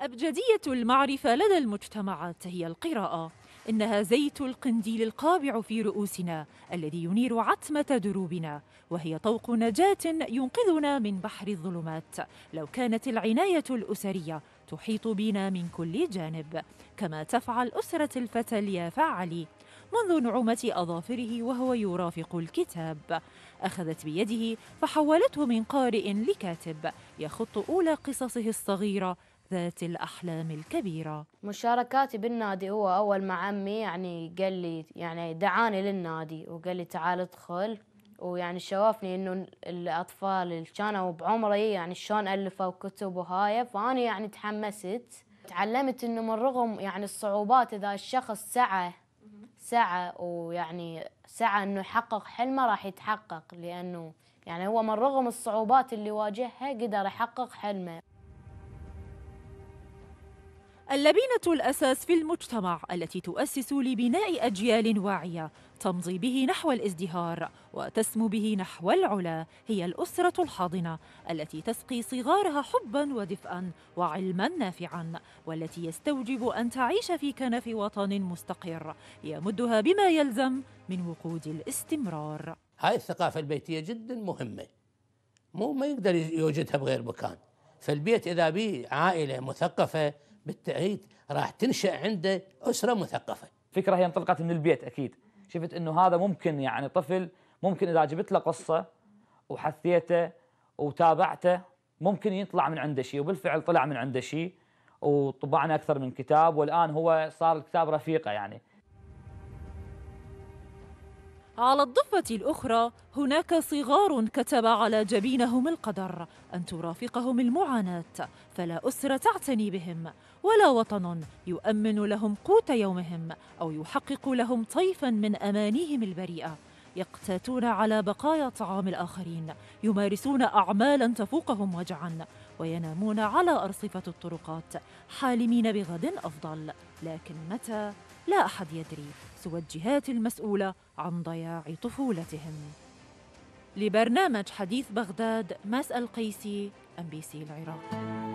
أبجدية المعرفة لدى المجتمعات هي القراءة إنها زيت القنديل القابع في رؤوسنا الذي ينير عتمة دروبنا وهي طوق نجاة ينقذنا من بحر الظلمات لو كانت العناية الأسرية تحيط بنا من كل جانب كما تفعل أسرة الفتى اليافع علي منذ نعومة أظافره وهو يرافق الكتاب أخذت بيده فحولته من قارئ لكاتب يخط أولى قصصه الصغيرة ذات الأحلام الكبيرة مشاركاتي بالنادي هو أول ما عمي يعني قال لي يعني دعاني للنادي وقال لي تعال ادخل ويعني شوفني انه الاطفال اللي كانوا بعمري يعني شلون الفوا كتب وهاي فانا يعني تحمست تعلمت انه من رغم يعني الصعوبات اذا الشخص سعى سعى ويعني سعى انه يحقق حلمه راح يتحقق لانه يعني هو من رغم الصعوبات اللي واجهها قدر يحقق حلمه اللبنة الأساس في المجتمع التي تؤسس لبناء أجيال واعية تمضي به نحو الازدهار وتسمو به نحو العلا هي الأسرة الحاضنة التي تسقي صغارها حبا ودفئا وعلما نافعا والتي يستوجب أن تعيش في كنف وطن مستقر يمدها بما يلزم من وقود الاستمرار هاي الثقافة البيتية جدا مهمة مو ما يقدر يوجدها بغير مكان فالبيت إذا به عائلة مثقفة بالتأكيد راح تنشأ عنده أسرة مثقفة فكرة هي انطلقت من البيت أكيد شفت أنه هذا ممكن يعني طفل ممكن إذا جبت له قصة وحثيته وتابعته ممكن يطلع من عنده شيء وبالفعل طلع من عنده شيء وطبعنا أكثر من كتاب والآن هو صار الكتاب رفيقة يعني على الضفة الأخرى هناك صغار كتب على جبينهم القدر أن ترافقهم المعاناة فلا أسرة تعتني بهم ولا وطن يؤمن لهم قوت يومهم أو يحقق لهم طيفا من أمانيهم البريئة يقتاتون على بقايا طعام الآخرين يمارسون أعمالا تفوقهم وجعا وينامون على أرصفة الطرقات حالمين بغد أفضل لكن متى لا أحد يدري سوى الجهات المسؤولة عن ضياع طفولتهم لبرنامج حديث بغداد ماس القيسي ام بي سي العراق